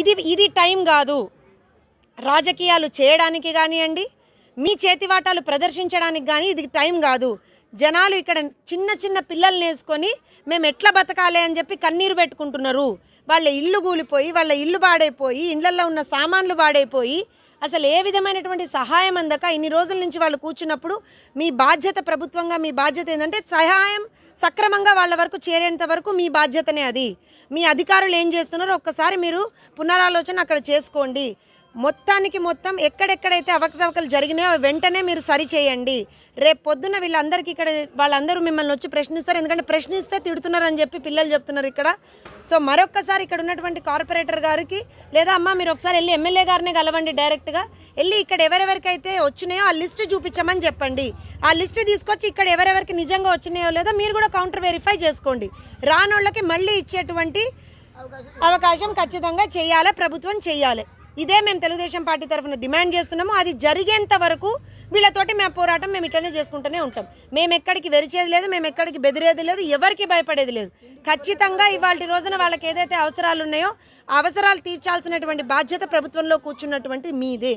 ఇది ఇది టైం కాదు రాజకీయాలు చేయడానికి కానివ్వండి మీ చేతివాటాలు ప్రదర్శించడానికి కానీ ఇది టైం కాదు జనాలు ఇక్కడ చిన్న చిన్న పిల్లల్ని వేసుకొని మేము ఎట్లా బతకాలి అని చెప్పి కన్నీరు పెట్టుకుంటున్నారు వాళ్ళ ఇల్లు కూలిపోయి వాళ్ళ ఇల్లు పాడైపోయి ఇళ్లల్లో ఉన్న సామాన్లు పాడైపోయి అసలు ఏ విధమైనటువంటి సహాయం అందక ఇన్ని రోజుల నుంచి వాళ్ళు కూర్చున్నప్పుడు మీ బాధ్యత ప్రభుత్వంగా మీ బాధ్యత ఏంటంటే సహాయం సక్రమంగా వాళ్ళ వరకు చేరేంత వరకు మీ బాధ్యతనే అది మీ అధికారులు ఏం చేస్తున్నారో ఒక్కసారి మీరు పునరాలోచన అక్కడ చేసుకోండి మొత్తానికి మొత్తం ఎక్కడెక్కడైతే అవకతవకలు జరిగినాయో వెంటనే మీరు సరి చేయండి రేపు పొద్దున వీళ్ళందరికీ ఇక్కడ వాళ్ళందరూ మిమ్మల్ని వచ్చి ప్రశ్నిస్తారు ఎందుకంటే ప్రశ్నిస్తే తిడుతున్నారని చెప్పి పిల్లలు చెప్తున్నారు ఇక్కడ సో మరొక్కసారి ఇక్కడ ఉన్నటువంటి కార్పొరేటర్ గారికి లేదా అమ్మ మీరు ఒకసారి వెళ్ళి ఎమ్మెల్యే గారిని కలవండి డైరెక్ట్గా వెళ్ళి ఇక్కడ ఎవరెవరికైతే వచ్చినాయో ఆ లిస్ట్ చూపించమని చెప్పండి ఆ లిస్ట్ తీసుకొచ్చి ఇక్కడ ఎవరెవరికి నిజంగా వచ్చినాయో లేదో మీరు కూడా కౌంటర్ వెరిఫై చేసుకోండి రానోళ్ళకి మళ్ళీ ఇచ్చేటువంటి అవకాశం ఖచ్చితంగా చేయాలి ప్రభుత్వం చేయాలి ఇదే మేము తెలుగుదేశం పార్టీ తరఫున డిమాండ్ చేస్తున్నాము అది జరిగేంత వరకు వీళ్ళతోటి మేము పోరాటం మేము ఇట్లనే చేసుకుంటూనే ఉంటాం మేము ఎక్కడికి వెరిచేది లేదు మేము ఎక్కడికి బెదిరేది లేదు ఎవరికి భయపడేది లేదు ఖచ్చితంగా ఇవాళ రోజున వాళ్ళకి ఏదైతే అవసరాలు ఉన్నాయో అవసరాలు తీర్చాల్సినటువంటి బాధ్యత ప్రభుత్వంలో కూర్చున్నటువంటి మీదే